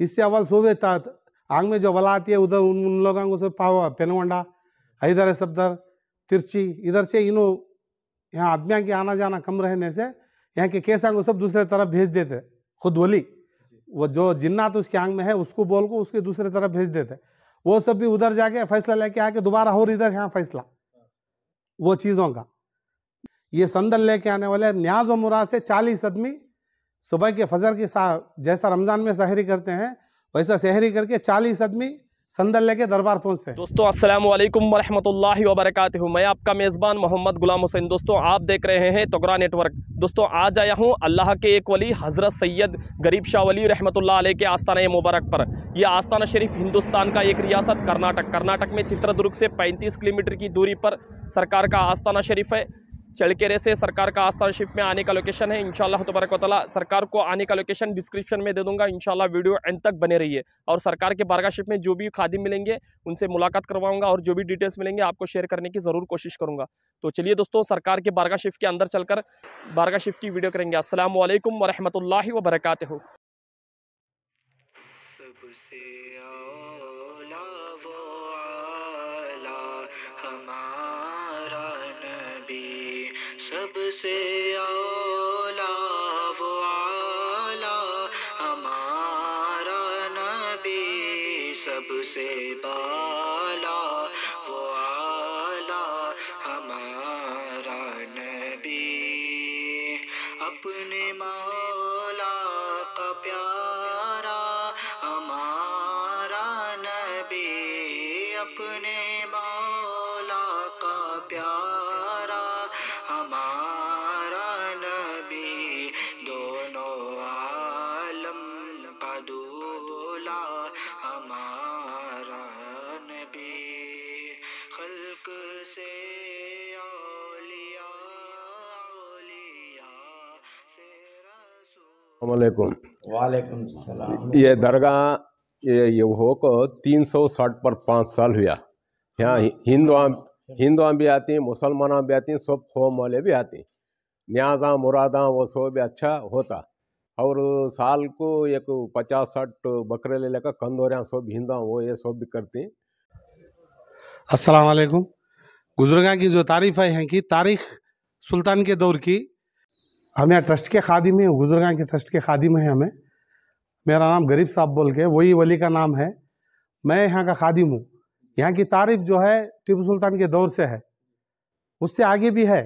इससे अव्वल सूबे आंग में जो बला आती है उधर उन उन लोगों को उसमें पावा पेनगोंडा हैदर सफदर तिरची इधर से इनो यहाँ आदमियों के आना जाना कम रहने से यहाँ के केसांग को सब दूसरे तरफ भेज देते खुद वली वो जो जिन्नात उसके आंग में है उसको बोल को उसके दूसरे तरफ भेज देते वो सब भी उधर जाके फैसला लेके आके दोबारा और इधर यहाँ फैसला वो चीज़ों का ये संदल लेके आने वाले न्याज और मुरा से चालीस आदमी सुबह के फजर की जैसा रमज़ान में सहरी करते हैं वैसा सहरी करके चालीस आदमी संदल लेके दरबार पहुंचते हैं दोस्तों अस्सलाम वालेकुम वरहमतुल्लाहि वबरकत मैं आपका मेज़बान मोहम्मद गुलाम हुसैन दोस्तों आप देख रहे हैं तगरा नेटवर्क दोस्तों आज आया हूं अल्लाह के एक वली हज़रत सैयद गरीब शाह वली रहमतुल्लाह अलैह के आस्थाना मुबारक पर यह आस्थाना शरीफ हिंदुस्तान का एक रियासत कर्नाटक कर्नाटक में चित्रदुर्ग से पैंतीस किलोमीटर की दूरी पर सरकार का आस्थाना शरीफ है चड़केरे से सरकार का आस्था शिप में आने का लोकेशन है इनशाला तबारक वाली सरकार को आने का लोकेशन डिस्क्रिप्शन में दे दूंगा इनशाला वीडियो एंड तक बने रहिए और सरकार के बारगा शिप में जो भी खादिम मिलेंगे उनसे मुलाकात करवाऊंगा और जो भी डिटेल्स मिलेंगे आपको शेयर करने की ज़रूर कोशिश करूंगा तो चलिए दोस्तों सरकार के बारगा शिप के अंदर चलकर बारगा शिप की वीडियो करेंगे असल वरहमल वबरकू सबसे औला हमारा नबी सबसे बाला वो आला हमारा नबी अपने मौला का प्यारा हमारा नबी अपने वालेकुम वालेकुम ये दरगाह ये ये हो को तीन सौ साठ पर पाँच साल हुआ यहाँ हिंदुआ हिंदुआ भी आती हैं मुसलमान भी आती हैं सब खोम वाले भी आती न्याजा मुरादा वो सो भी अच्छा होता और साल को एक पचास साठ बकरे ले लेकर कंदोरियाँ सब हिंदा वो ये सब भी करते हैं असलकुम गुजरगा की जो तारीफ़ है यहाँ की तारीख सुल्तान के दौर की हम यहाँ ट्रस्ट के खादिम हैं गुजरगा के ट्रस्ट के खादिम हैं हमें मेरा नाम गरीब साहब बोल के वही वली का नाम है मैं यहाँ का खादिम हूँ यहाँ की तारीफ जो है टिपू सुल्तान के दौर से है उससे आगे भी है,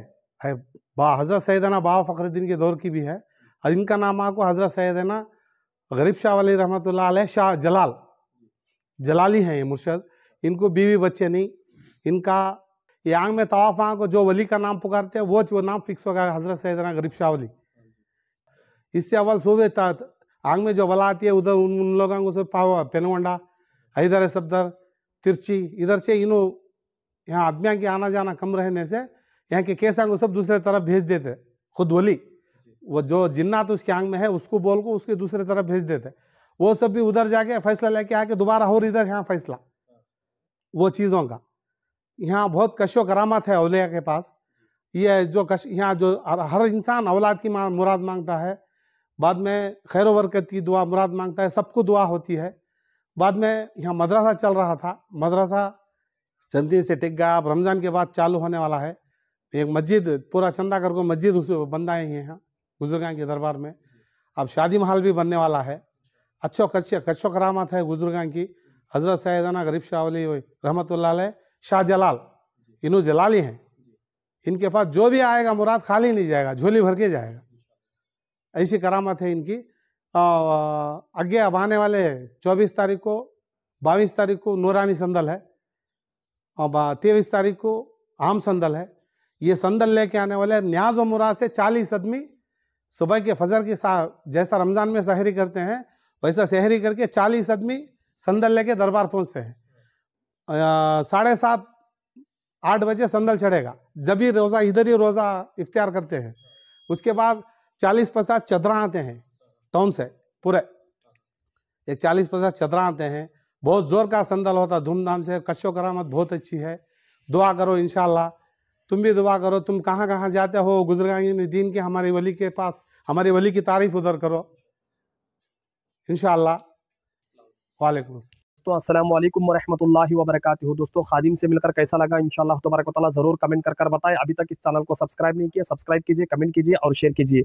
बा हज़रत सैदाना बाबा फ़खरुद्दीन के दौर की भी है और इनका नाम आपको हज़रत सैदाना गरीब शाह वली रहमत शाह जलाल जलाली हैं ये मुर्शद इनको बीवी बच्चे नहीं इनका यांग में तवाफ तो वहाँ को जो वली का नाम पुकारते हैं वो जो नाम फिक्स हो गया हज़रत सैदना गरीब शाह वली इससे अव्वल सूबे आंग में जो वला आती है उधर उन लोगों को उसमें पेनगोंडा हैदर सफदर तिरची इधर से इन यहाँ आदमियों के आना जाना कम रहने से यहाँ के केसांग सब दूसरे तरफ भेज देते खुद वली वो जो जिन्नात उसके आंग में है उसको बोल को उसके दूसरे तरफ भेज देते वो सब भी उधर जाके फैसला लेके आके दोबारा और इधर यहाँ फैसला वो चीज़ों का यहाँ बहुत कशो करामत है अलिया के पास ये जो कश यहाँ जो हर इंसान औलाद की माँ मुराद मांगता है बाद में खैर वरकत की दुआ मुराद मांगता है सबको दुआ होती है बाद में यहाँ मदरसा चल रहा था मदरसा चंद दिन से टिक गया अब रमज़ान के बाद चालू होने वाला है एक मस्जिद पूरा चंदा को मस्जिद उस बनना है यहाँ गुजरगां के दरबार में अब शादी महल भी बनने वाला है अच्छो कच्चे कच्चो करामत है गुजरगान की हज़रत सैदाना गरीब शाह रहमत लाई शाह जलाल इनू जलाली हैं इनके पास जो भी आएगा मुराद खाली नहीं जाएगा झोली भर के जाएगा ऐसी करामत है इनकी आगे अब आने वाले चौबीस तारीख को बाईस तारीख को नूरानी संदल है और तेईस तारीख को आम संदल है ये संदल लेके आने वाले न्याज और मुराद से चालीस आदमी सुबह के फजर की जैसा रमज़ान में सहरी करते हैं वैसा सहरी करके चालीस आदमी संदल लेके दरबार पहुँचते हैं साढ़े सात आठ बजे संदल चढ़ेगा जब ही रोज़ा इधर ही रोज़ा इफ्तार करते हैं उसके बाद चालीस पचास चदरा आते हैं टाउन से पूरे एक चालीस पचास चदरा आते हैं बहुत ज़ोर का संदल होता है धूमधाम से कशो करामत बहुत अच्छी है दुआ करो इन तुम भी दुआ करो तुम कहाँ कहाँ जाते हो गुजरगानी दीन के हमारे वली के पास हमारे वली की तारीफ उधर करो इनशाला वालेकुम दोस्तों असल वालेकुम वरक दोस्तों खादिम से मिलकर कैसा लगा इंशाल्लाह तबारक ज़रूर कमेंट कर बताएं अभी तक इस चैनल को सब्सक्राइब नहीं किया सब्सक्राइब कीजिए कमेंट कीजिए और शेयर कीजिए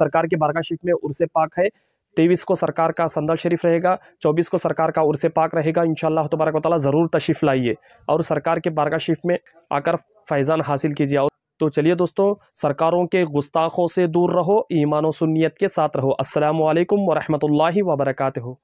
सरकार के बारगा में उर्से पाक है तेईस को सरकार का संदल शरीफ रहेगा चौबीस को सरकार का उर्से पाक रहेगा इनशाला तबारक तला ज़रूर तशरीफ़ लाइए और सरकार के बारगा में आकर फैज़ान हासिल कीजिए और तो चलिए दोस्तों सरकारों के गुस्ताखों से दूर रहो ईमान सुनीत के साथ रहो असल वरहमल वबरकू